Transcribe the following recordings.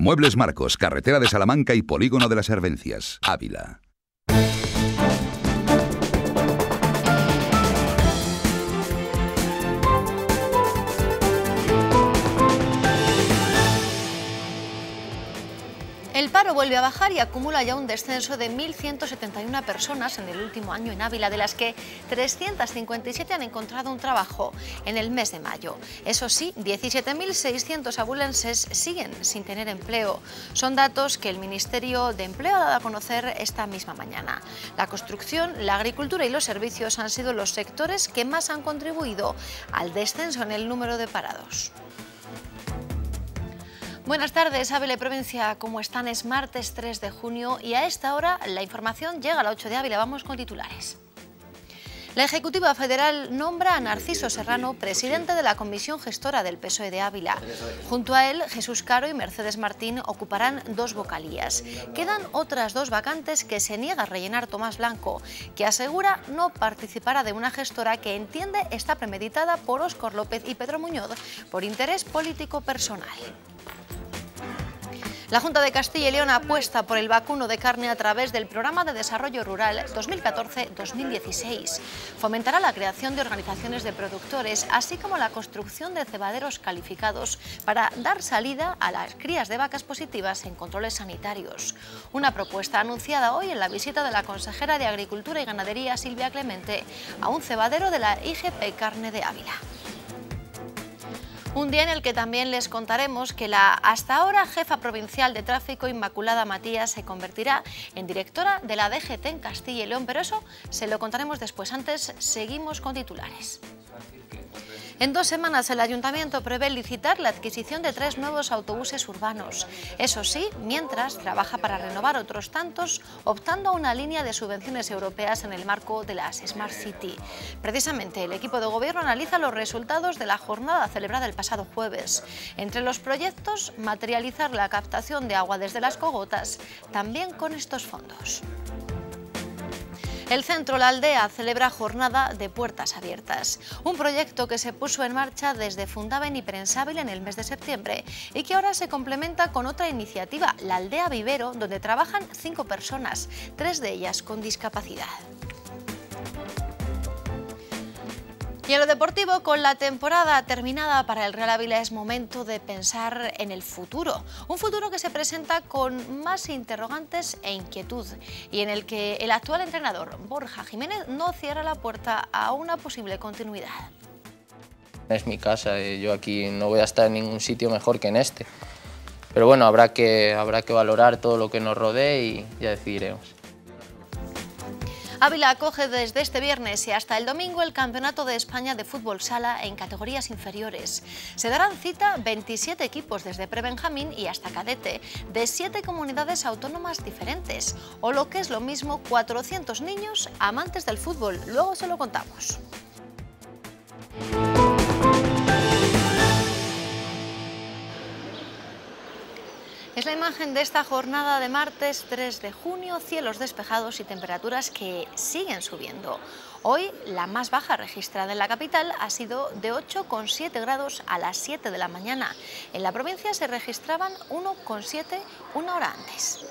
Muebles Marcos, carretera de Salamanca y Polígono de las Hervencias. Ávila. vuelve a bajar y acumula ya un descenso de 1.171 personas en el último año en Ávila, de las que 357 han encontrado un trabajo en el mes de mayo. Eso sí, 17.600 abulenses siguen sin tener empleo. Son datos que el Ministerio de Empleo ha dado a conocer esta misma mañana. La construcción, la agricultura y los servicios han sido los sectores que más han contribuido al descenso en el número de parados. Buenas tardes, Ávila Provincia, ¿cómo están? Es martes 3 de junio y a esta hora la información llega a la 8 de Ávila. Vamos con titulares. La Ejecutiva Federal nombra a Narciso Serrano presidente de la Comisión Gestora del PSOE de Ávila. Junto a él, Jesús Caro y Mercedes Martín ocuparán dos vocalías. Quedan otras dos vacantes que se niega a rellenar Tomás Blanco, que asegura no participará de una gestora que entiende está premeditada por Óscar López y Pedro Muñoz por interés político personal. La Junta de Castilla y León apuesta por el vacuno de carne a través del Programa de Desarrollo Rural 2014-2016. Fomentará la creación de organizaciones de productores, así como la construcción de cebaderos calificados para dar salida a las crías de vacas positivas en controles sanitarios. Una propuesta anunciada hoy en la visita de la consejera de Agricultura y Ganadería Silvia Clemente a un cebadero de la IGP Carne de Ávila. Un día en el que también les contaremos que la hasta ahora jefa provincial de tráfico Inmaculada Matías se convertirá en directora de la DGT en Castilla y León, pero eso se lo contaremos después. Antes seguimos con titulares. En dos semanas el ayuntamiento prevé licitar la adquisición de tres nuevos autobuses urbanos. Eso sí, mientras trabaja para renovar otros tantos, optando a una línea de subvenciones europeas en el marco de las Smart City. Precisamente, el equipo de gobierno analiza los resultados de la jornada celebrada el pasado jueves. Entre los proyectos, materializar la captación de agua desde las cogotas, también con estos fondos el centro La Aldea celebra Jornada de Puertas Abiertas, un proyecto que se puso en marcha desde Fundaven y Prensabil en el mes de septiembre y que ahora se complementa con otra iniciativa, La Aldea Vivero, donde trabajan cinco personas, tres de ellas con discapacidad. Y en lo deportivo, con la temporada terminada para el Real Ávila es momento de pensar en el futuro. Un futuro que se presenta con más interrogantes e inquietud y en el que el actual entrenador Borja Jiménez no cierra la puerta a una posible continuidad. Es mi casa, y eh, yo aquí no voy a estar en ningún sitio mejor que en este. Pero bueno, habrá que, habrá que valorar todo lo que nos rodee y ya decidiremos. Ávila acoge desde este viernes y hasta el domingo el Campeonato de España de Fútbol Sala en categorías inferiores. Se darán cita 27 equipos desde prebenjamín y hasta cadete, de 7 comunidades autónomas diferentes, o lo que es lo mismo 400 niños amantes del fútbol. Luego se lo contamos. Es la imagen de esta jornada de martes 3 de junio, cielos despejados y temperaturas que siguen subiendo. Hoy la más baja registrada en la capital ha sido de 8,7 grados a las 7 de la mañana. En la provincia se registraban 1,7 una hora antes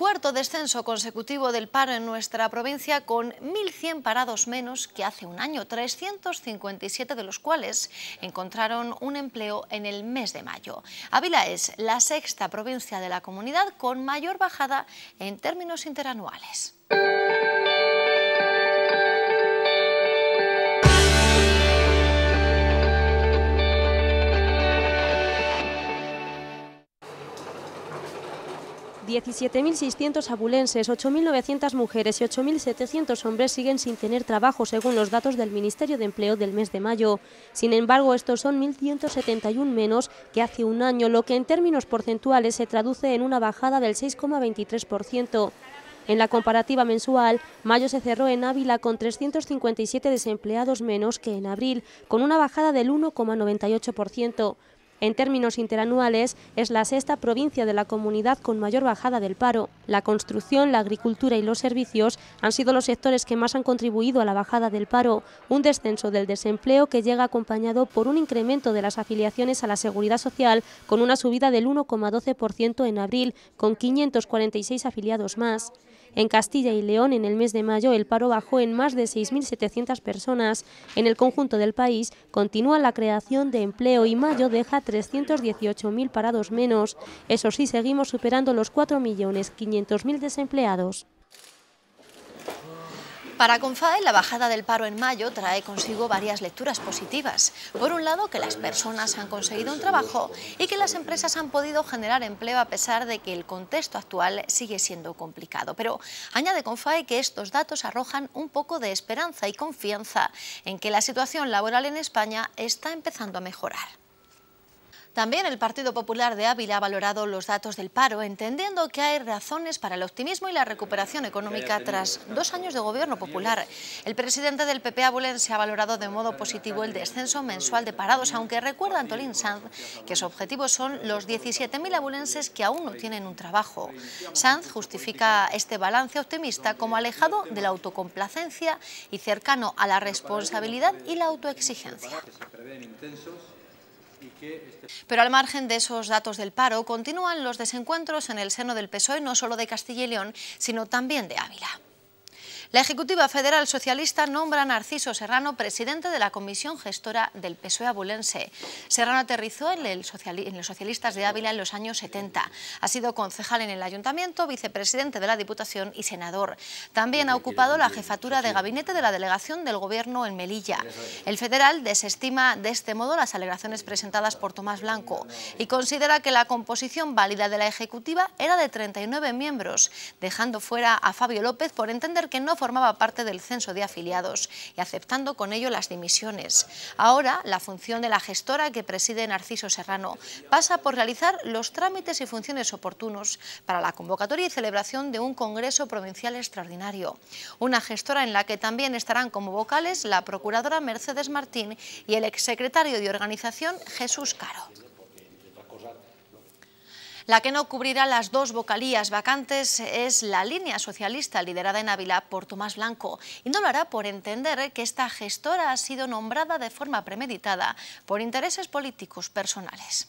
cuarto descenso consecutivo del paro en nuestra provincia con 1.100 parados menos que hace un año, 357 de los cuales encontraron un empleo en el mes de mayo. Ávila es la sexta provincia de la comunidad con mayor bajada en términos interanuales. 17.600 abulenses, 8.900 mujeres y 8.700 hombres siguen sin tener trabajo, según los datos del Ministerio de Empleo del mes de mayo. Sin embargo, estos son 1.171 menos que hace un año, lo que en términos porcentuales se traduce en una bajada del 6,23%. En la comparativa mensual, mayo se cerró en Ávila con 357 desempleados menos que en abril, con una bajada del 1,98%. En términos interanuales, es la sexta provincia de la comunidad con mayor bajada del paro. La construcción, la agricultura y los servicios han sido los sectores que más han contribuido a la bajada del paro, un descenso del desempleo que llega acompañado por un incremento de las afiliaciones a la seguridad social con una subida del 1,12% en abril, con 546 afiliados más. En Castilla y León, en el mes de mayo, el paro bajó en más de 6.700 personas. En el conjunto del país, continúa la creación de empleo y mayo deja 318.000 parados menos. Eso sí, seguimos superando los 4.500.000 desempleados. Para CONFAE, la bajada del paro en mayo trae consigo varias lecturas positivas. Por un lado, que las personas han conseguido un trabajo y que las empresas han podido generar empleo a pesar de que el contexto actual sigue siendo complicado. Pero añade CONFAE que estos datos arrojan un poco de esperanza y confianza en que la situación laboral en España está empezando a mejorar. También el Partido Popular de Ávila ha valorado los datos del paro, entendiendo que hay razones para el optimismo y la recuperación económica tras dos años de gobierno popular. El presidente del PP abulense ha valorado de modo positivo el descenso mensual de parados, aunque recuerda Antolín Sanz que su objetivo son los 17.000 abulenses que aún no tienen un trabajo. Sanz justifica este balance optimista como alejado de la autocomplacencia y cercano a la responsabilidad y la autoexigencia. Este- Pero al margen de esos datos del paro, continúan los desencuentros en el seno del PSOE, no solo de Castilla y León, sino también de Ávila. La Ejecutiva Federal Socialista nombra a Narciso Serrano presidente de la Comisión Gestora del PSOE abulense. Serrano aterrizó en, el los socialistas de Ávila en los años 70. Ha sido concejal en el Ayuntamiento, vicepresidente de la Diputación y senador. También ha ocupado la jefatura de gabinete de la delegación del Gobierno en Melilla. El federal desestima de este modo las alegaciones presentadas por Tomás Blanco y considera que la composición válida de la Ejecutiva era de 39 miembros, dejando fuera a Fabio López por entender que no formaba parte del censo de afiliados y aceptando con ello las dimisiones. Ahora, la función de la gestora que preside Narciso Serrano pasa por realizar los trámites y funciones oportunos para la convocatoria y celebración de un Congreso Provincial Extraordinario. Una gestora en la que también estarán como vocales la procuradora Mercedes Martín y el exsecretario de Organización Jesús Caro. La que no cubrirá las dos vocalías vacantes es la línea socialista liderada en Ávila por Tomás Blanco y no lo hará por entender que esta gestora ha sido nombrada de forma premeditada por intereses políticos personales.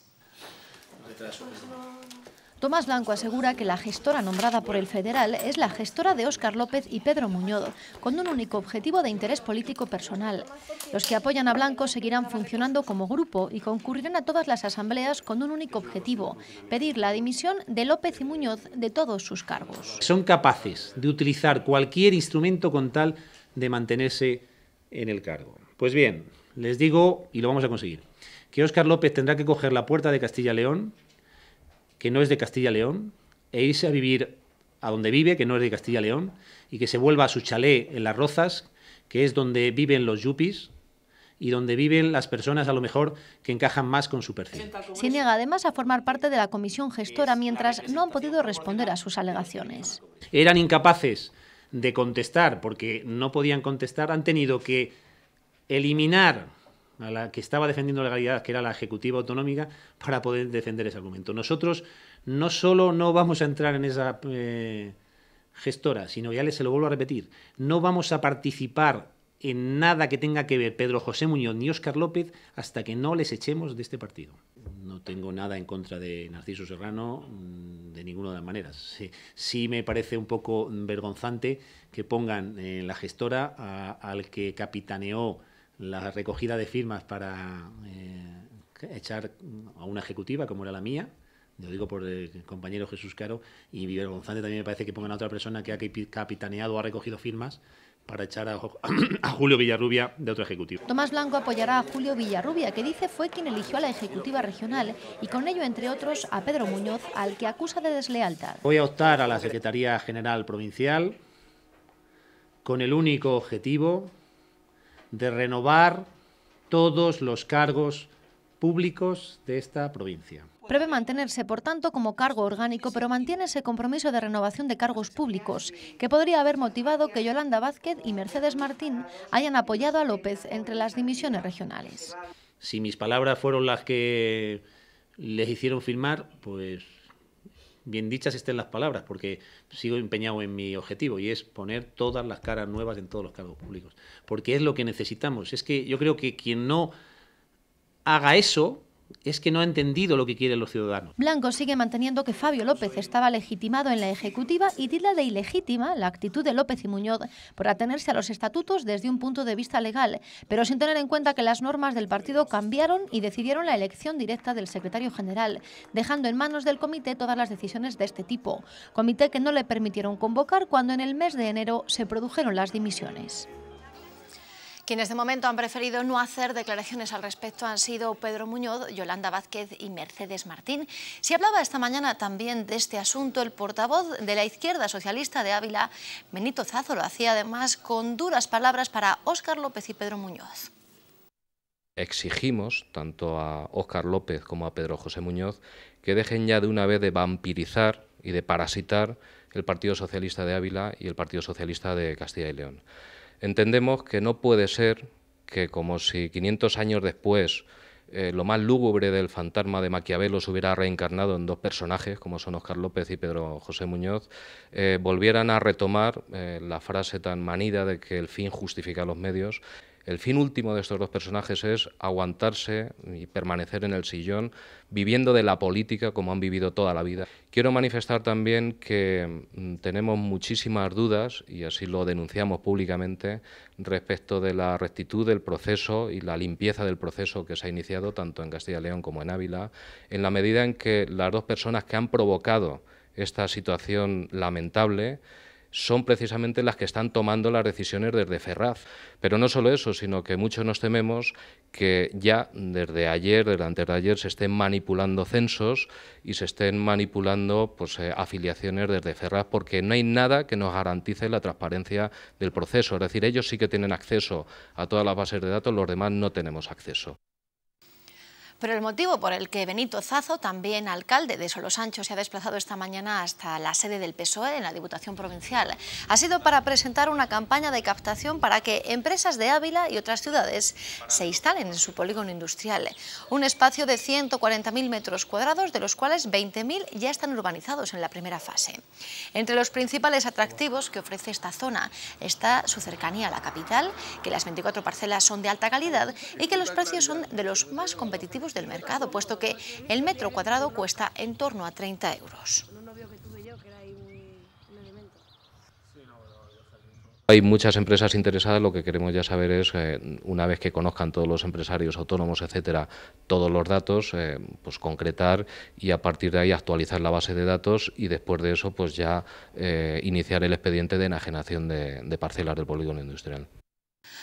Tomás Blanco asegura que la gestora nombrada por el federal es la gestora de Óscar López y Pedro Muñoz, con un único objetivo de interés político personal. Los que apoyan a Blanco seguirán funcionando como grupo y concurrirán a todas las asambleas con un único objetivo, pedir la dimisión de López y Muñoz de todos sus cargos. Son capaces de utilizar cualquier instrumento con tal de mantenerse en el cargo. Pues bien, les digo, y lo vamos a conseguir, que Óscar López tendrá que coger la puerta de Castilla-León que no es de Castilla León, e irse a vivir a donde vive, que no es de Castilla León, y que se vuelva a su chalé en Las Rozas, que es donde viven los yuppies, y donde viven las personas a lo mejor que encajan más con su perfil. Se niega además a formar parte de la comisión gestora mientras no han podido responder a sus alegaciones. Eran incapaces de contestar porque no podían contestar, han tenido que eliminar a la que estaba defendiendo la legalidad, que era la ejecutiva autonómica, para poder defender ese argumento. Nosotros no solo no vamos a entrar en esa eh, gestora, sino ya les se lo vuelvo a repetir, no vamos a participar en nada que tenga que ver Pedro José Muñoz ni Óscar López hasta que no les echemos de este partido. No tengo nada en contra de Narciso Serrano mm, de ninguna de las maneras. Sí, me parece un poco vergonzante que pongan en eh, la gestora al que capitaneó la recogida de firmas para eh, echar a una ejecutiva, como era la mía, lo digo por el compañero Jesús Caro, y Vivero González también me parece que pongan a otra persona que ha capitaneado o ha recogido firmas para echar a, a, Julio Villarrubia de otro ejecutivo. Tomás Blanco apoyará a Julio Villarrubia, que dice fue quien eligió a la ejecutiva regional y con ello, entre otros, a Pedro Muñoz, al que acusa de deslealtad. Voy a optar a la Secretaría General Provincial con el único objetivo de renovar todos los cargos públicos de esta provincia. Prevé mantenerse, por tanto, como cargo orgánico, pero mantiene ese compromiso de renovación de cargos públicos, que podría haber motivado que Yolanda Vázquez y Mercedes Martín hayan apoyado a López entre las dimisiones regionales. Si mis palabras fueron las que les hicieron firmar, pues bien dichas estén las palabras, porque sigo empeñado en mi objetivo y es poner todas las caras nuevas en todos los cargos públicos, porque es lo que necesitamos. Es que yo creo que quien no haga eso es que no ha entendido lo que quieren los ciudadanos. Blanco sigue manteniendo que Fabio López estaba legitimado en la ejecutiva y tilda de ilegítima la actitud de López y Muñoz por atenerse a los estatutos desde un punto de vista legal, pero sin tener en cuenta que las normas del partido cambiaron y decidieron la elección directa del secretario general, dejando en manos del comité todas las decisiones de este tipo, comité que no le permitieron convocar cuando en el mes de enero se produjeron las dimisiones. Quienes de momento han preferido no hacer declaraciones al respecto han sido Pedro Muñoz, Yolanda Vázquez y Mercedes Martín. Si hablaba esta mañana también de este asunto el portavoz de la izquierda socialista de Ávila, Benito Zazo, lo hacía además con duras palabras para Óscar López y Pedro Muñoz. Exigimos, tanto a Óscar López como a Pedro José Muñoz, que dejen ya de una vez de vampirizar y de parasitar el Partido Socialista de Ávila y el Partido Socialista de Castilla y León entendemos que no puede ser que como si 500 años después eh, lo más lúgubre del fantasma de Maquiavelo se hubiera reencarnado en dos personajes, como son Oscar López y Pedro José Muñoz, eh, volvieran a retomar eh, la frase tan manida de que el fin justifica los medios. El fin último de estos dos personajes es aguantarse y permanecer en el sillón viviendo de la política como han vivido toda la vida. Quiero manifestar también que mm, tenemos muchísimas dudas, y así lo denunciamos públicamente, respecto de la rectitud del proceso y la limpieza del proceso que se ha iniciado tanto en Castilla y León como en Ávila, en la medida en que las dos personas que han provocado esta situación lamentable son precisamente las que están tomando las decisiones desde Ferraz. Pero no solo eso, sino que muchos nos tememos que ya desde ayer, desde antes de ayer, se estén manipulando censos y se estén manipulando pues, eh, afiliaciones desde Ferraz, porque no hay nada que nos garantice la transparencia del proceso. Es decir, ellos sí que tienen acceso a todas las bases de datos, los demás no tenemos acceso. Pero el motivo por el que Benito Zazo, también alcalde de solos Solosancho, se ha desplazado esta mañana hasta la sede del PSOE en la Diputación Provincial ha sido para presentar una campaña de captación para que empresas de Ávila y otras ciudades se instalen en su polígono industrial. Un espacio de 140.000 metros cuadrados, de los cuales 20.000 ya están urbanizados en la primera fase. Entre los principales atractivos que ofrece esta zona está su cercanía a la capital, que las 24 parcelas son de alta calidad y que los precios son de los más competitivos del mercado, puesto que el metro cuadrado cuesta en torno a 30 euros. Hay muchas empresas interesadas, lo que queremos ya saber es, eh, una vez que conozcan todos los empresarios autónomos, etcétera, todos los datos, eh, pues concretar y a partir de ahí actualizar la base de datos y después de eso pues ya eh, iniciar el expediente de enajenación de parcelas del polígono industrial.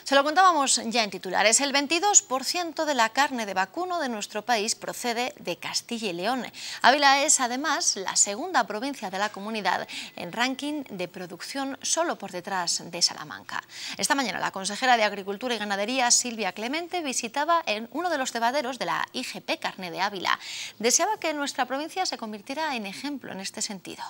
Se lo contábamos ya en titulares. El 22% de la carne de vacuno de nuestro país procede de Castilla y León. Ávila es además la segunda provincia de la comunidad en ranking de producción solo por detrás de Salamanca. Esta mañana la consejera de Agricultura y Ganadería Silvia Clemente visitaba en uno de los cebaderos de la IGP Carne de Ávila. Deseaba que nuestra provincia se convirtiera en ejemplo en este sentido.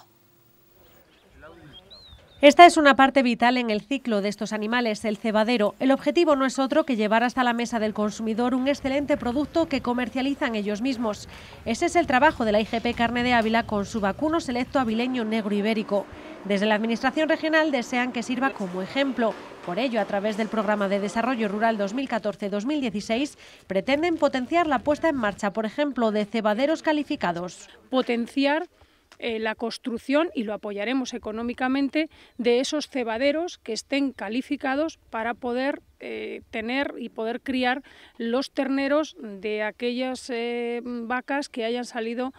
Esta es una parte vital en el ciclo de estos animales, el cebadero. El objetivo no es otro que llevar hasta la mesa del consumidor un excelente producto que comercializan ellos mismos. Ese es el trabajo de la IGP Carne de Ávila con su vacuno selecto avileño negro ibérico. Desde la Administración Regional desean que sirva como ejemplo. Por ello, a través del Programa de Desarrollo Rural 2014-2016, pretenden potenciar la puesta en marcha, por ejemplo, de cebaderos calificados. Potenciar eh, la construcción y lo apoyaremos económicamente de esos cebaderos que estén calificados para poder eh, tener y poder criar los terneros de aquellas eh, vacas que hayan salido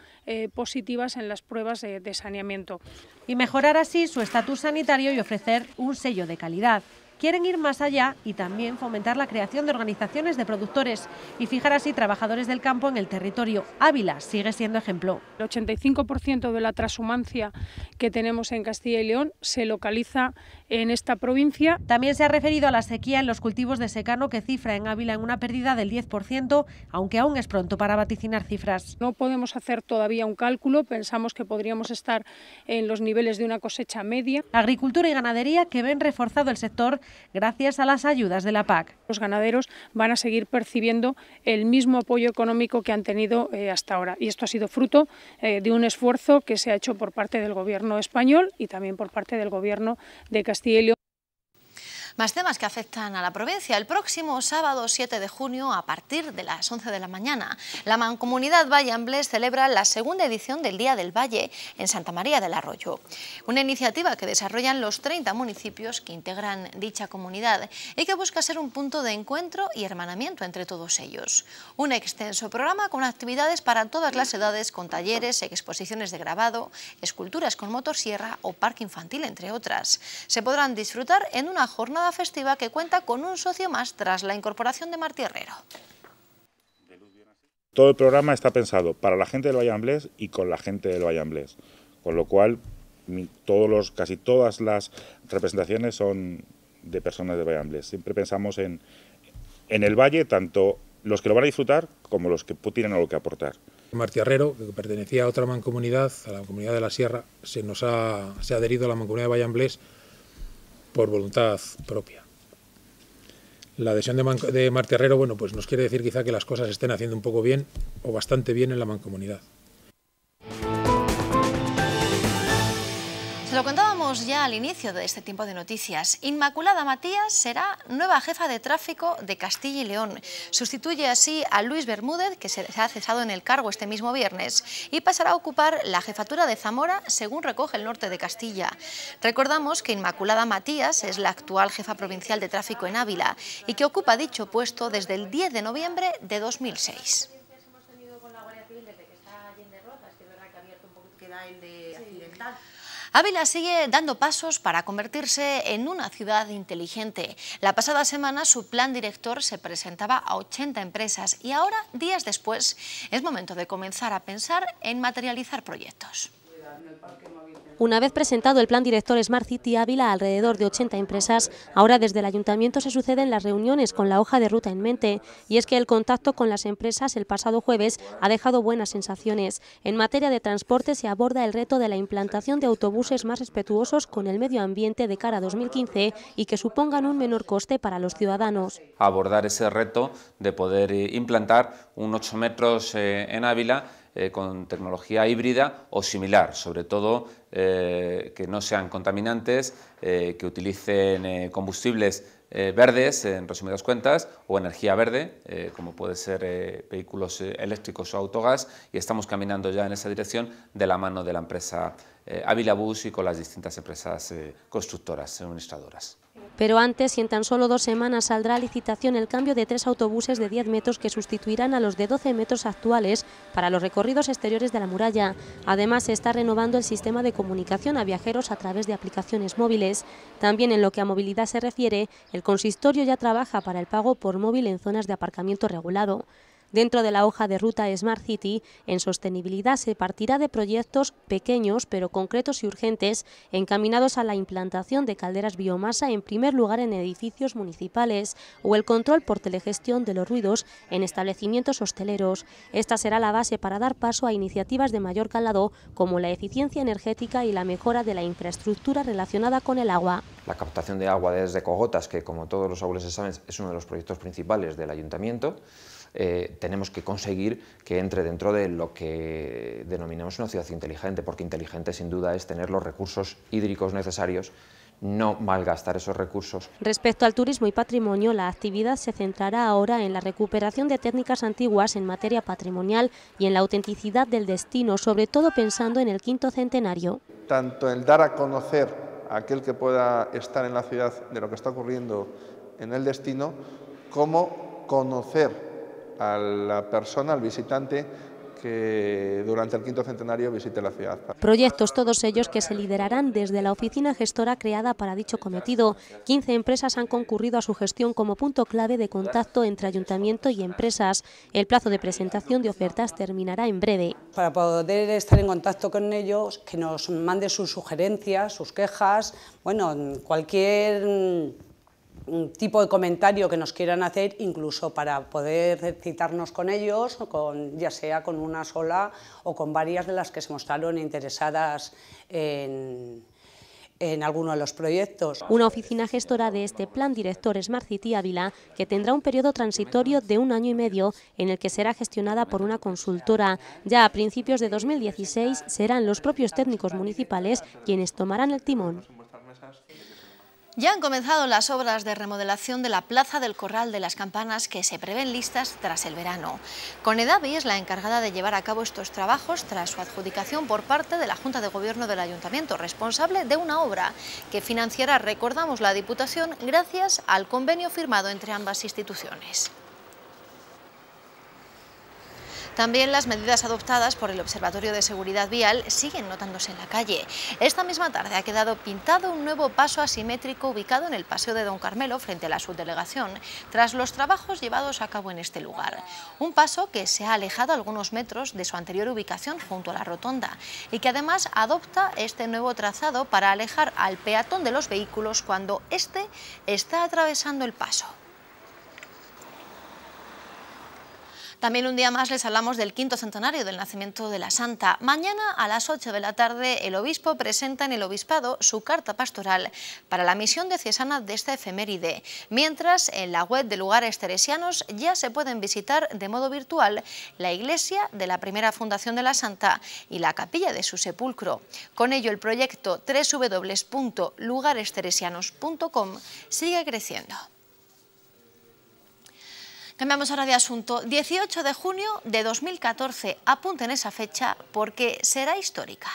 positivas en las pruebas de saneamiento. Y mejorar así su estatus sanitario y ofrecer un sello de calidad quieren ir más allá y también fomentar la creación de organizaciones de productores y fijar así trabajadores del campo en el territorio. Ávila sigue siendo ejemplo. El 85% de la transhumancia que tenemos en Castilla y León se localiza en esta provincia. También se ha referido a la sequía en los cultivos de secano que cifra en Ávila en una pérdida del 10%, aunque aún es pronto para vaticinar cifras. No podemos hacer todavía un cálculo, pensamos que podríamos estar en los niveles de una cosecha media. Agricultura y ganadería que ven reforzado el sector gracias a las ayudas de la PAC. Los ganaderos van a seguir percibiendo el mismo apoyo económico que han tenido eh, hasta ahora y esto ha sido fruto eh, de un esfuerzo que se ha hecho por parte del gobierno español y también por parte del gobierno de Castilla Castiello más temas que afectan a la provincia. El próximo sábado 7 de junio, a partir de las 11 de la mañana, la Mancomunidad Valle Amblés celebra la segunda edición del Día del Valle en Santa María del Arroyo. Una iniciativa que desarrollan los 30 municipios que integran dicha comunidad y que busca ser un punto de encuentro y hermanamiento entre todos ellos. Un extenso programa con actividades para todas las edades, con talleres, exposiciones de grabado, esculturas con motosierra o parque infantil, entre otras. Se podrán disfrutar en una jornada festiva que cuenta con un socio más tras la incorporación de Martí Herrero. Todo el programa está pensado para la gente del Amblés... y con la gente del Amblés... con lo cual todos los, casi todas las representaciones son de personas del Amblés... Siempre pensamos en, en el Valle, tanto los que lo van a disfrutar como los que tienen algo que aportar. Martí Herrero, que pertenecía a otra mancomunidad, a la comunidad de la Sierra, se nos ha, se ha adherido a la mancomunidad de Amblés por voluntad propia. La adhesión de, marte de bueno, pues nos quiere decir quizá que las cosas estén haciendo un poco bien o bastante bien en la mancomunidad. lo contábamos ya al inicio de este tiempo de noticias. Inmaculada Matías será nueva jefa de tráfico de Castilla y León. Sustituye así a Luis Bermúdez, que se ha cesado en el cargo este mismo viernes, y pasará a ocupar la jefatura de Zamora, según recoge el norte de Castilla. Recordamos que Inmaculada Matías es la actual jefa provincial de tráfico en Ávila y que ocupa dicho puesto desde el 10 de noviembre de 2006. de Ávila sigue dando pasos para convertirse en una ciudad inteligente. La pasada semana su plan director se presentaba a 80 empresas y ahora, días después, es momento de comenzar a pensar en materializar proyectos. Una vez presentado el plan director Smart City Ávila alrededor de 80 empresas, ahora desde el ayuntamiento se suceden las reuniones con la hoja de ruta en mente. Y es que el contacto con las empresas el pasado jueves ha dejado buenas sensaciones. En materia de transporte se aborda el reto de la implantación de autobuses más respetuosos con el medio ambiente de cara a 2015 y que supongan un menor coste para los ciudadanos. Abordar ese reto de poder eh, implantar 8 metros eh, en Ávila eh, con tecnología híbrida o similar, sobre todo eh, que no sean contaminantes, eh, que utilicen combustibles verdes, en resumidas cuentas, o energía verde, como puede ser vehículos eléctricos o autogás, y estamos caminando ya en esa dirección de la mano de la empresa Avila Bus y con las distintas empresas constructoras, y administradoras. Pero antes, y en tan solo dos semanas, saldrá a licitación el cambio de tres autobuses de 10 metros que sustituirán a los de 12 metros actuales para los recorridos exteriores de la muralla. Además, se está renovando el sistema de comunicación a viajeros a través de aplicaciones móviles. También en lo que a movilidad se refiere, el consistorio ya trabaja para el pago por móvil en zonas de aparcamiento regulado. Dentro de la hoja de ruta Smart City, en sostenibilidad se partirá de proyectos pequeños pero concretos y urgentes encaminados a la implantación de calderas biomasa en primer lugar en edificios municipales o el control por telegestión de los ruidos en establecimientos hosteleros. Esta será la base para dar paso a iniciativas de mayor calado como la eficiencia energética y la mejora de la infraestructura relacionada con el agua. La captación de agua desde cogotas, que como todos los se saben es uno de los proyectos principales del ayuntamiento, eh, tenemos que conseguir que entre dentro de lo que denominamos una ciudad inteligente, porque inteligente sin duda es tener los recursos hídricos necesarios no malgastar esos recursos. Respecto al turismo y patrimonio, la actividad se centrará ahora en la recuperación de técnicas antiguas en materia patrimonial y en la autenticidad del destino, sobre todo pensando en el quinto centenario. Tanto el dar a conocer a aquel que pueda estar en la ciudad de lo que está ocurriendo en el destino, como conocer a la persona, al visitante, que durante el quinto centenario visite la ciudad. Proyectos todos ellos que se liderarán desde la oficina gestora creada para dicho cometido. 15 empresas han concurrido a su gestión como punto clave de contacto entre ayuntamiento y empresas. El plazo de presentación de ofertas terminará en breve. Para poder estar en contacto con ellos, que nos manden sus sugerencias, sus quejas, bueno, cualquier tipo de comentario que nos quieran hacer, incluso para poder citarnos con ellos, con, ya sea con una sola o con varias de las que se mostraron interesadas en, en alguno de los proyectos. Una oficina gestora de este plan director es Marciti Ávila, que tendrá un periodo transitorio de un año y medio en el que será gestionada por una consultora. Ya a principios de 2016 serán los propios técnicos municipales quienes tomarán el timón. Ya han comenzado las obras de remodelación de la Plaza del Corral de las Campanas que se prevén listas tras el verano. Conedavi es la encargada de llevar a cabo estos trabajos tras su adjudicación por parte de la Junta de Gobierno del Ayuntamiento, responsable de una obra que financiará, recordamos, la Diputación gracias al convenio firmado entre ambas instituciones. También las medidas adoptadas por el Observatorio de Seguridad Vial siguen notándose en la calle. Esta misma tarde ha quedado pintado un nuevo paso asimétrico ubicado en el Paseo de Don Carmelo frente a la subdelegación tras los trabajos llevados a cabo en este lugar. Un paso que se ha alejado algunos metros de su anterior ubicación junto a la rotonda y que además adopta este nuevo trazado para alejar al peatón de los vehículos cuando éste está atravesando el paso. También un día más les hablamos del quinto centenario del nacimiento de la Santa. Mañana a las 8 de la tarde el obispo presenta en el obispado su carta pastoral para la misión diocesana de esta efeméride. Mientras, en la web de lugares teresianos ya se pueden visitar de modo virtual la iglesia de la primera fundación de la Santa y la capilla de su sepulcro. Con ello el proyecto www.lugaresteresianos.com sigue creciendo. Cambiamos ahora de asunto. 18 de junio de 2014. Apunten esa fecha porque será histórica.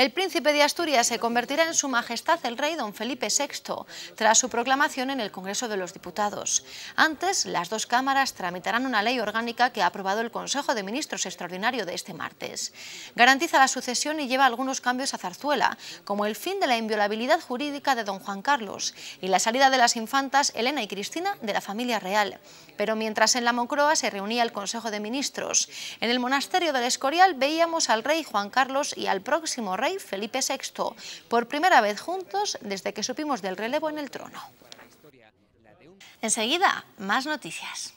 El príncipe de Asturias se convertirá en su majestad el rey don Felipe VI, tras su proclamación en el Congreso de los Diputados. Antes, las dos cámaras tramitarán una ley orgánica que ha aprobado el Consejo de Ministros Extraordinario de este martes. Garantiza la sucesión y lleva algunos cambios a Zarzuela, como el fin de la inviolabilidad jurídica de don Juan Carlos y la salida de las infantas Elena y Cristina de la familia real. Pero mientras en la Moncroa se reunía el Consejo de Ministros, en el monasterio del Escorial veíamos al rey Juan Carlos y al próximo rey Felipe VI, por primera vez juntos desde que supimos del relevo en el trono. Enseguida, más noticias.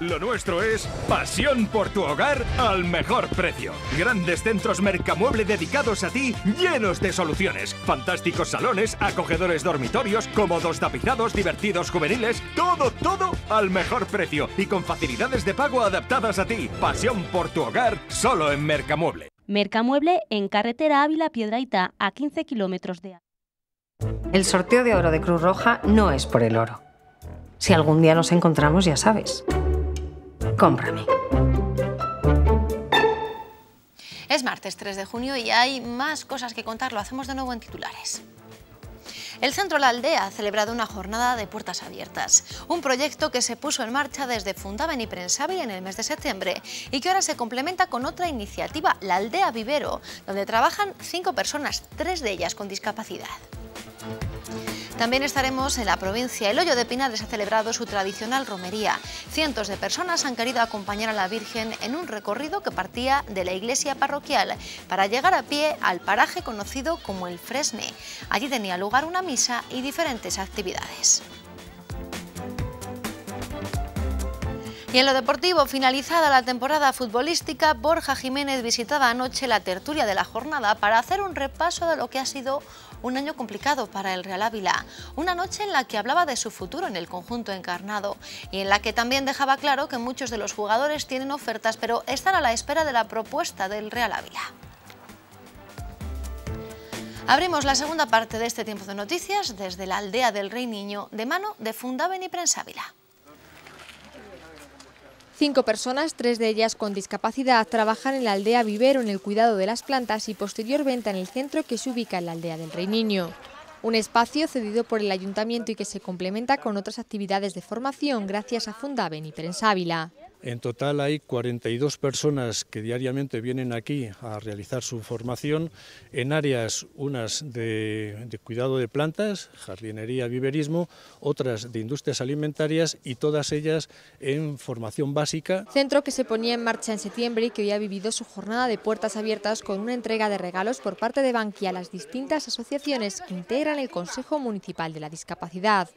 Lo nuestro es pasión por tu hogar al mejor precio. Grandes centros mercamueble dedicados a ti, llenos de soluciones. Fantásticos salones, acogedores dormitorios, cómodos tapizados, divertidos juveniles. Todo, todo al mejor precio y con facilidades de pago adaptadas a ti. Pasión por tu hogar solo en mercamueble. Mercamueble en carretera Ávila Piedraita a 15 kilómetros de El sorteo de oro de Cruz Roja no es por el oro. Si algún día nos encontramos, ya sabes. Cómprame. Es martes 3 de junio y hay más cosas que contar. Lo hacemos de nuevo en titulares. El Centro La Aldea ha celebrado una jornada de puertas abiertas, un proyecto que se puso en marcha desde Fundaban y Prensabil en el mes de septiembre y que ahora se complementa con otra iniciativa, La Aldea Vivero, donde trabajan cinco personas, tres de ellas con discapacidad. También estaremos en la provincia. El Hoyo de Pinares ha celebrado su tradicional romería. Cientos de personas han querido acompañar a la Virgen en un recorrido que partía de la iglesia parroquial para llegar a pie al paraje conocido como el Fresne. Allí tenía lugar una misa y diferentes actividades. Y en lo deportivo, finalizada la temporada futbolística, Borja Jiménez visitaba anoche la tertulia de la jornada para hacer un repaso de lo que ha sido un año complicado para el Real Ávila, una noche en la que hablaba de su futuro en el conjunto encarnado y en la que también dejaba claro que muchos de los jugadores tienen ofertas pero están a la espera de la propuesta del Real Ávila. Abrimos la segunda parte de este tiempo de noticias desde la aldea del Rey Niño de mano de Fundaven y Ávila. Cinco personas, tres de ellas con discapacidad, trabajan en la aldea Vivero en el cuidado de las plantas y posterior venta en el centro que se ubica en la aldea del Rey Niño. Un espacio cedido por el ayuntamiento y que se complementa con otras actividades de formación gracias a Fundaven y Prensávila. En total hay 42 personas que diariamente vienen aquí a realizar su formación en áreas, unas de, cuidado de plantas, jardinería, viverismo, otras de industrias alimentarias y todas ellas en formación básica. Centro que se ponía en marcha en septiembre y que había ha vivido su jornada de puertas abiertas con una entrega de regalos por parte de Bankia a las distintas asociaciones que integran el Consejo Municipal de la Discapacidad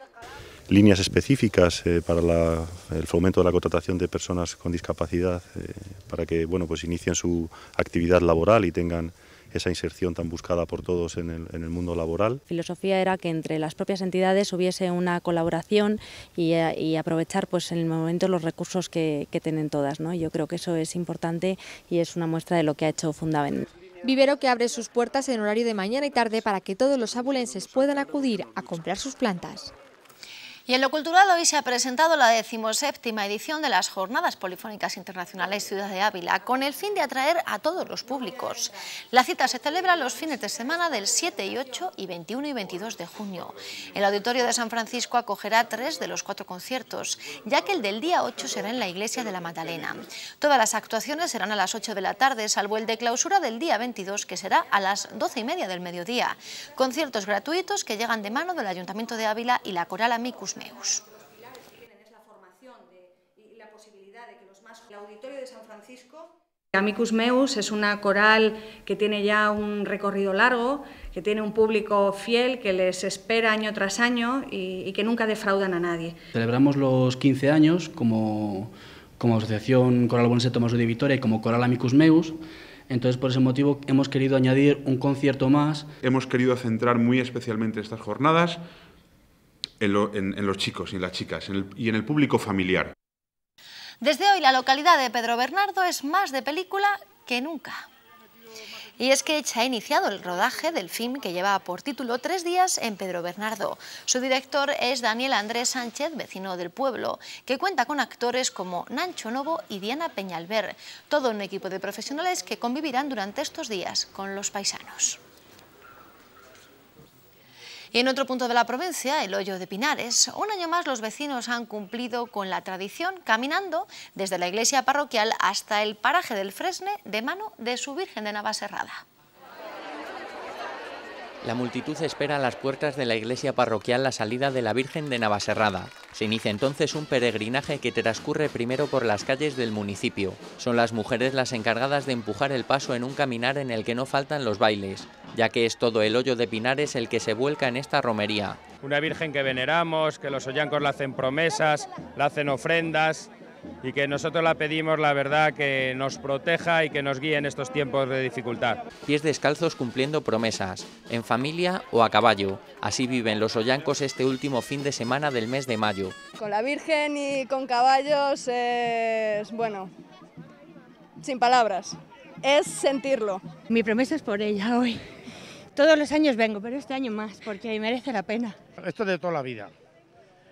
líneas específicas eh, para el fomento de la contratación de personas con discapacidad eh, para que bueno, pues inicien su actividad laboral y tengan esa inserción tan buscada por todos en el, mundo laboral. La filosofía era que entre las propias entidades hubiese una colaboración y, eh, aprovechar pues, en el momento los recursos que, tienen todas. Yo creo que eso es importante y es una muestra de lo que ha hecho Fundament. Vivero que abre sus puertas en horario de mañana y tarde para que todos los abulenses puedan acudir a comprar sus plantas. Y en lo cultural hoy se ha presentado la decimoséptima edición de las Jornadas Polifónicas Internacionales Ciudad de Ávila, con el fin de atraer a todos los públicos. La cita se celebra los fines de semana del 7 y 8 y 21 y 22 de junio. El Auditorio de San Francisco acogerá tres de los cuatro conciertos, ya que el del día 8 será en la Iglesia de la Magdalena. Todas las actuaciones serán a las 8 de la tarde, salvo el de clausura del día 22, que será a las 12 y media del mediodía. Conciertos gratuitos que llegan de mano del Ayuntamiento de Ávila y la Coral Amicus los Amicus Meus es una coral que tiene ya un recorrido largo, que tiene un público fiel que les espera año tras año y, que nunca defraudan a nadie. Celebramos los 15 años como, Asociación Coral Bonense Tomás de Vitoria y como Coral Amicus Meus. Entonces, por ese motivo, hemos querido añadir un concierto más. Hemos querido centrar muy especialmente estas jornadas en, los chicos y en las chicas y en el público familiar. Desde hoy la localidad de Pedro Bernardo es más de película que nunca. Y es que se ha iniciado el rodaje del film que lleva por título Tres días en Pedro Bernardo. Su director es Daniel Andrés Sánchez, vecino del pueblo, que cuenta con actores como Nancho Novo y Diana Peñalver, todo un equipo de profesionales que convivirán durante estos días con los paisanos. Y en otro punto de la provincia, el Hoyo de Pinares, un año más los vecinos han cumplido con la tradición caminando desde la iglesia parroquial hasta el paraje del Fresne de mano de su Virgen de Navaserrada. La multitud espera a las puertas de la iglesia parroquial la salida de la Virgen de Navaserrada. Se inicia entonces un peregrinaje que transcurre primero por las calles del municipio. Son las mujeres las encargadas de empujar el paso en un caminar en el que no faltan los bailes ya que es todo el hoyo de Pinares el que se vuelca en esta romería. Una virgen que veneramos, que los hoyancos le hacen promesas, le hacen ofrendas y que nosotros la pedimos, la verdad, que nos proteja y que nos guíe en estos tiempos de dificultad. Pies descalzos cumpliendo promesas, en familia o a caballo. Así viven los hoyancos... este último fin de semana del mes de mayo. Con la Virgen y con caballos es, bueno, sin palabras, es sentirlo. Mi promesa es por ella hoy. Todos los años vengo, pero este año más, porque ahí merece la pena. Esto de toda la vida.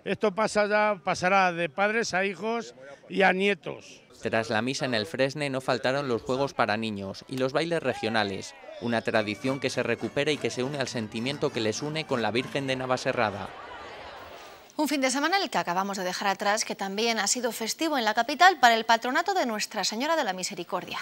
Esto pasa pasará de padres a hijos y a nietos. Tras la misa en el Fresne no faltaron los juegos para niños y los bailes regionales, una tradición que se recupera y que se une al sentimiento que les une con la Virgen de Navaserrada. Un fin de semana el que acabamos de dejar atrás, que también ha sido festivo en la capital para el patronato de Nuestra Señora de la Misericordia.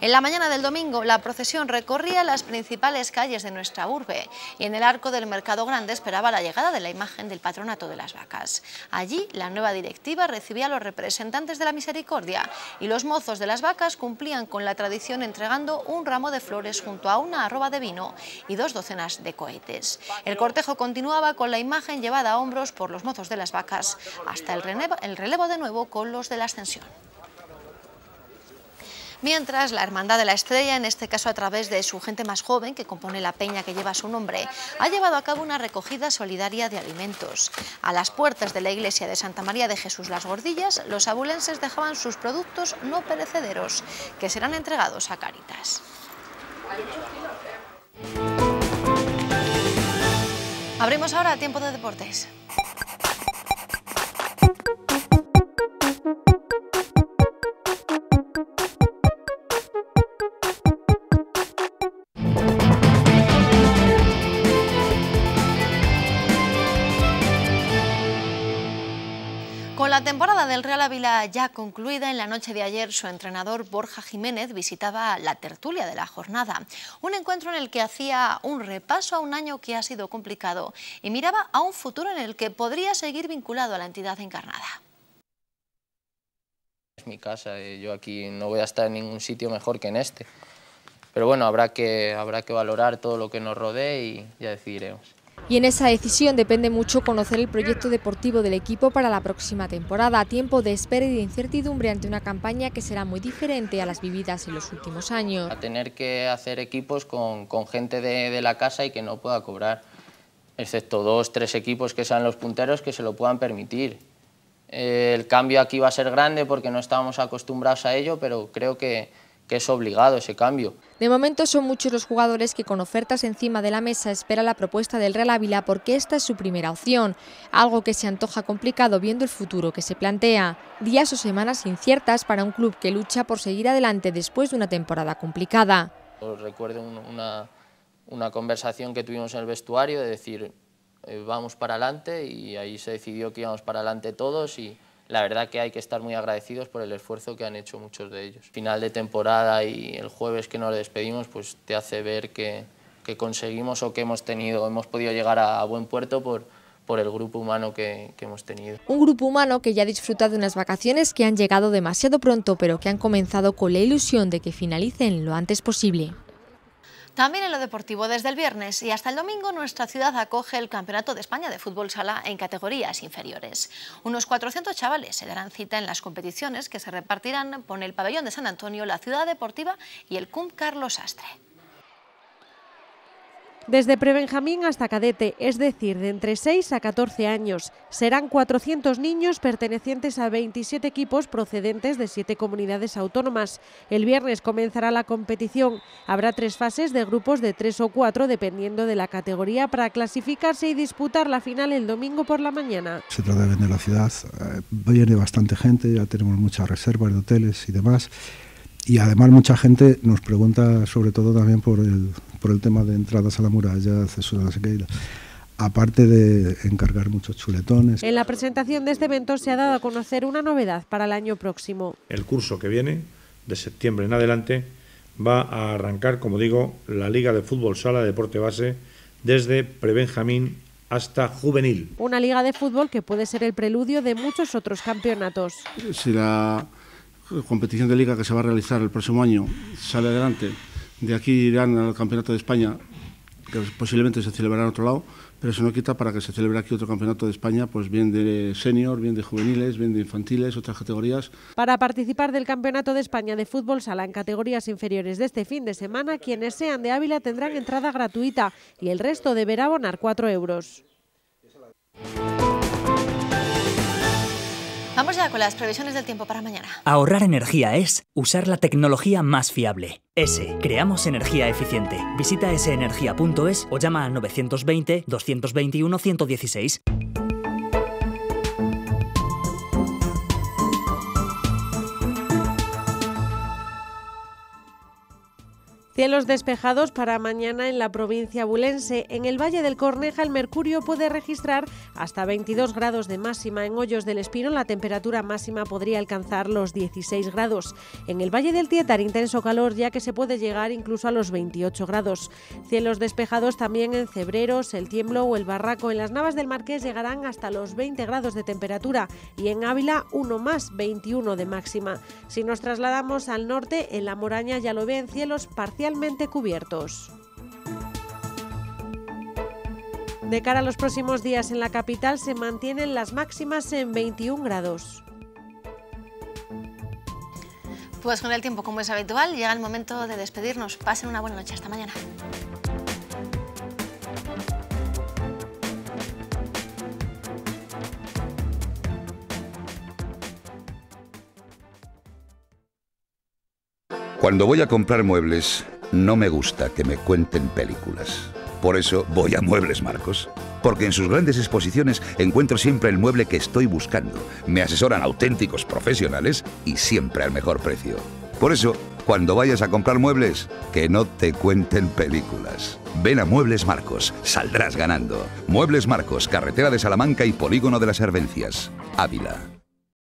En la mañana del domingo, la procesión recorría las principales calles de nuestra urbe y en el arco del Mercado Grande esperaba la llegada de la imagen del patronato de las vacas. Allí, la nueva directiva recibía a los representantes de la misericordia y los mozos de las vacas cumplían con la tradición entregando un ramo de flores junto a una arroba de vino y dos docenas de cohetes. El cortejo continuaba con la imagen llevada a hombros por los mozos de las vacas hasta el relevo, de nuevo con los de la ascensión mientras la Hermandad de la Estrella, en este caso a través de su gente más joven, que compone la peña que lleva su nombre, ha llevado a cabo una recogida solidaria de alimentos. A las puertas de la iglesia de Santa María de Jesús Las Gordillas, los abulenses dejaban sus productos no perecederos, que serán entregados a Caritas. Abrimos ahora tiempo de deportes. del Real Ávila ya concluida, en la noche de ayer su entrenador Borja Jiménez visitaba la tertulia de la jornada. Un encuentro en el que hacía un repaso a un año que ha sido complicado y miraba a un futuro en el que podría seguir vinculado a la entidad encarnada. Es mi casa, yo aquí no voy a estar en ningún sitio mejor que en este. Pero bueno, habrá que, habrá que valorar todo lo que nos rodee y ya decidiremos. Y en esa decisión depende mucho conocer el proyecto deportivo del equipo para la próxima temporada, a tiempo de espera y de incertidumbre ante una campaña que será muy diferente a las vividas en los últimos años. A tener que hacer equipos con, gente de, la casa y que no pueda cobrar, excepto dos, tres equipos que sean los punteros que se lo puedan permitir. Eh, el cambio aquí va a ser grande porque no estábamos acostumbrados a ello, pero creo que es obligado ese cambio. De momento son muchos los jugadores que con ofertas encima de la mesa espera la propuesta del Real Ávila porque esta es su primera opción, algo que se antoja complicado viendo el futuro que se plantea. Días o semanas inciertas para un club que lucha por seguir adelante después de una temporada complicada. recuerdo una, conversación que tuvimos en el vestuario de decir eh, vamos para adelante y ahí se decidió que íbamos para adelante todos y la verdad que hay que estar muy agradecidos por el esfuerzo que han hecho muchos de ellos. Final de temporada y el jueves que nos despedimos, pues te hace ver que, conseguimos o que hemos tenido, hemos podido llegar a, buen puerto por, por el grupo humano que, que, hemos tenido. Un grupo humano que ya disfruta de unas vacaciones que han llegado demasiado pronto, pero que han comenzado con la ilusión de que finalicen lo antes posible. También en lo deportivo, desde el viernes y hasta el domingo, nuestra ciudad acoge el Campeonato de España de Fútbol Sala en categorías inferiores. Unos 400 chavales se darán cita en las competiciones que se repartirán por el Pabellón de San Antonio, la Ciudad Deportiva y el CUM Carlos Astre desde prebenjamín hasta cadete, es decir, de entre 6 a 14 años. Serán 400 niños pertenecientes a 27 equipos procedentes de 7 comunidades autónomas. El viernes comenzará la competición. Habrá tres fases de grupos de 3 o 4 dependiendo de la categoría para clasificarse y disputar la final el domingo por la mañana. Se trata de vender la ciudad, eh, viene bastante gente, ya tenemos muchas reservas de hoteles y demás y además mucha gente nos pregunta, sobre todo también por el, por el tema de entradas a la muralla, acceso a la sequeira aparte de encargar muchos chuletones. En la presentación de este evento se ha dado a conocer una novedad para el año próximo. El curso que viene, de septiembre en adelante, va a arrancar, como digo, la Liga de Fútbol Sala de Deporte Base desde Prebenjamín hasta juvenil. Una liga de fútbol que puede ser el preludio de muchos otros campeonatos. Será competición de liga que se va a realizar el próximo año sale adelante, de aquí irán al Campeonato de España, que posiblemente se celebrará en otro lado, pero eso no quita para que se celebre aquí otro campeonato de España, pues bien de senior, bien de juveniles, bien de infantiles, otras categorías. Para participar del Campeonato de España de Fútbol Sala en categorías inferiores de este fin de semana, quienes sean de Ávila tendrán entrada gratuita y el resto deberá abonar 4 euros. Vamos ya con las previsiones del tiempo para mañana. Ahorrar energía es usar la tecnología más fiable. S. Creamos energía eficiente. Visita senergia.es o llama al 920 221 116. Cielos despejados para mañana en la provincia bulense. En el Valle del Corneja el mercurio puede registrar hasta 22 grados de máxima. En Hoyos del Espino la temperatura máxima podría alcanzar los 16 grados. En el Valle del Tietar intenso calor ya que se puede llegar incluso a los 28 grados. Cielos despejados también en Cebreros, el Tiemblo o el Barraco. En las Navas del Marqués llegarán hasta los 20 grados de temperatura y en Ávila uno más, 21 de máxima. Si nos trasladamos al norte, en la Moraña ya lo en cielos parciales cubiertos. De cara a los próximos días en la capital se mantienen las máximas en 21 grados. Pues con el tiempo, como es habitual, llega el momento de despedirnos. Pasen una buena noche. Hasta mañana. Cuando voy a comprar muebles, no me gusta que me cuenten películas. Por eso voy a Muebles Marcos, porque en sus grandes exposiciones encuentro siempre el mueble que estoy buscando. Me asesoran auténticos profesionales y siempre al mejor precio. Por eso, cuando vayas a comprar muebles, que no te cuenten películas. Ven a Muebles Marcos, saldrás ganando. Muebles Marcos, carretera de Salamanca y Polígono de las Servencias. Ávila.